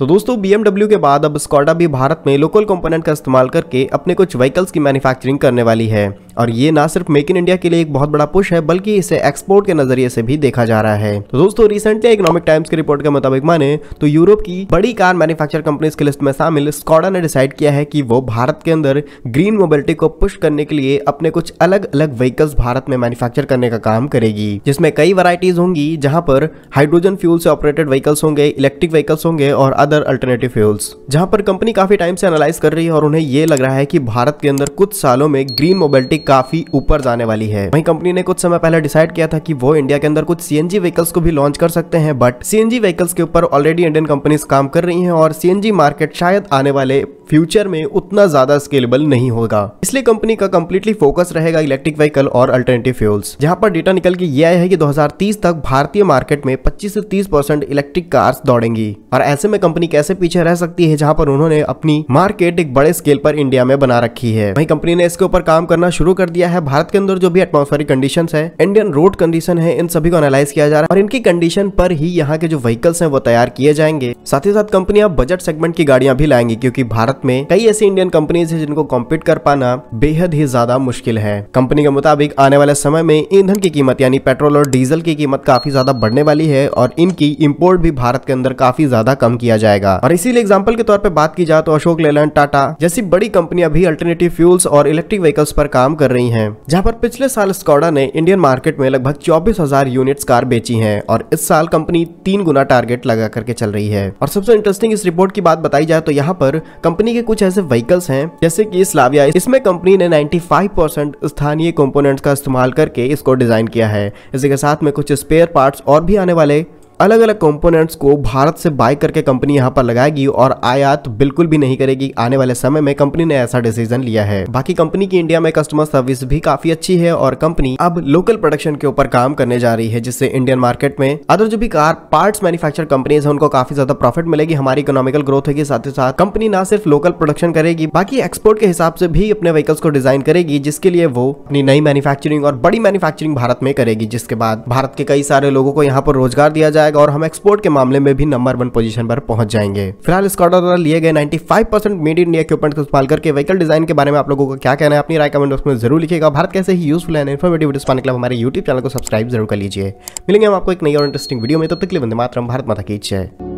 तो दोस्तों बीएमडब्ल्यू के बाद अब स्कॉडा भी भारत में लोकल कंपोनेंट का इस्तेमाल करके अपने कुछ व्हीकल्स की मैन्युफैक्चरिंग करने वाली है और ये ना सिर्फ मेक इन इंडिया के लिए एक बहुत बड़ा पुश है बल्कि इसे एक्सपोर्ट के नजरिए से भी देखा जा रहा है तो दोस्तों रिसेंटली इकोनॉमिक टाइम्स की रिपोर्ट के मुताबिक माने तो यूरोप की बड़ी कार मैन्युफैक्चर कंपनीज की लिस्ट में शामिल स्कॉडा ने डिसाइड किया है कि वो भारत के अंदर ग्रीन मोबिलिटी को पुश करने के लिए अपने कुछ अलग अलग व्हीकल्स भारत में मैन्युफैक्चर करने का काम करेगी जिसमें कई वराइटीज होंगी जहां पर हाइड्रोजन फ्यूल से ऑपरेटेड व्हीकल्स होंगे इलेक्ट्रिक व्हीकल्स होंगे और अदर अल्टरनेटिव फ्यूल्स जहां पर कंपनी काफी टाइम से एनालाइज कर रही है और उन्हें ये लग रहा है कि भारत के अंदर कुछ सालों में ग्रीन मोबिलिटी काफी ऊपर जाने वाली है वहीं कंपनी ने कुछ समय पहले डिसाइड किया था कि वो इंडिया के अंदर कुछ सीएनजी व्हीकल्स को भी लॉन्च कर सकते हैं बट सीएनजी व्हीकल्स के ऊपर ऑलरेडी इंडियन कंपनीज काम कर रही हैं और सीएनजी मार्केट शायद आने वाले फ्यूचर में उतना ज्यादा स्केलेबल नहीं होगा इसलिए कंपनी का कंप्लीटली फोकस रहेगा इलेक्ट्रिक व्हीकल और अल्टरनेटिव फ्यूल्स जहां पर डेटा निकल के ये आया है कि 2030 तक भारतीय मार्केट में 25 से 30 परसेंट इलेक्ट्रिक कार्स दौड़ेंगी और ऐसे में कंपनी कैसे पीछे रह सकती है जहां पर उन्होंने अपनी मार्केट एक बड़े स्केल पर इंडिया में बना रखी है वही कंपनी ने इसके ऊपर काम करना शुरू शुरू कर दिया है भारत के अंदर जो भी एटमोस्फेरिक कंडीशन है इंडियन रोड कंडीशन है इन सभी को एनालाइज किया जा रहा है और इनकी कंडीशन पर ही यहाँ के जो व्हीकल्स है वो तैयार किए जाएंगे साथ ही साथ कंपनियां बजट सेगमेंट की गाड़ियां भी लाएंगी क्योंकि भारत में कई ऐसी इंडियन कंपनीज है जिनको कॉम्पीट कर पाना बेहद ही ज्यादा मुश्किल है कंपनी के मुताबिक आने वाले समय में ईंधन की कीमत यानी पेट्रोल और डीजल की कीमत काफी ज्यादा बढ़ने वाली है और इनकी इम्पोर्ट भी भारत के अंदर काफी ज्यादा कम किया जाएगा और इसीलिए एग्जाम्पल के तौर पर बात की जाए तो अशोक लेलैंड टाटा जैसी बड़ी कंपनियां भी अल्टरनेटिव फ्यूल्स और इलेक्ट्रिक व्हीकल्स पर काम कर रही हैं जहां पर पिछले साल स्कॉडा ने इंडियन मार्केट में लगभग चौबीस हजार यूनिट्स कार बेची हैं और इस साल कंपनी तीन गुना टारगेट लगा करके चल रही है और सबसे इंटरेस्टिंग इस रिपोर्ट की बात बताई जाए तो यहाँ पर कंपनी के कुछ ऐसे व्हीकल्स हैं जैसे की स्लाविया इसमें कंपनी ने 95% स्थानीय कंपोनेंट्स का इस्तेमाल करके इसको डिजाइन किया है इसी के साथ में कुछ स्पेयर पार्ट्स और भी आने वाले अलग अलग कंपोनेंट्स को भारत से बाय करके कंपनी यहाँ पर लगाएगी और आयात बिल्कुल भी नहीं करेगी आने वाले समय में कंपनी ने ऐसा डिसीजन लिया है बाकी कंपनी की इंडिया में कस्टमर सर्विस भी काफी अच्छी है और कंपनी अब लोकल प्रोडक्शन के ऊपर काम करने जा रही है जिससे इंडियन मार्केट में अदर जो भी कार पार्ट मैन्युफैक्चर कंपनीज है उनको काफी ज्यादा प्रॉफिट मिलेगी हमारी इकोनॉमिकल ग्रोथ होगी साथ ही साथ कंपनी ना सिर्फ लोकल प्रोडक्शन करेगी बाकी एक्सपोर्ट के हिसाब से भी अपने व्हीकल्स को डिजाइन करेगी जिसके लिए वो अपनी नई मैन्युफैक्चरिंग और बड़ी मैन्युफैक्चरिंग भारत में करेगी जिसके बाद भारत के कई सारे लोगों को यहाँ पर रोजगार दिया जाएगा जाएगा और हम एक्सपोर्ट के मामले में भी नंबर वन पोजीशन पर पहुंच जाएंगे फिलहाल स्कॉडर द्वारा लिए गए 95 percent made in India equipment का इस्तेमाल करके व्हीकल डिजाइन के बारे में आप लोगों का क्या कहना है अपनी राय कमेंट बॉक्स में जरूर लिखेगा भारत कैसे ही यूजफुल एंड इन्फॉर्मेटिव वीडियो पाने के लिए हमारे यूट्यूब चैनल को सब्सक्राइब जरूर कर लीजिए मिलेंगे हम आपको एक नई और इंटरेस्टिंग वीडियो में तब तक के लिए वंदे मात्र भारत माता की इच्छा है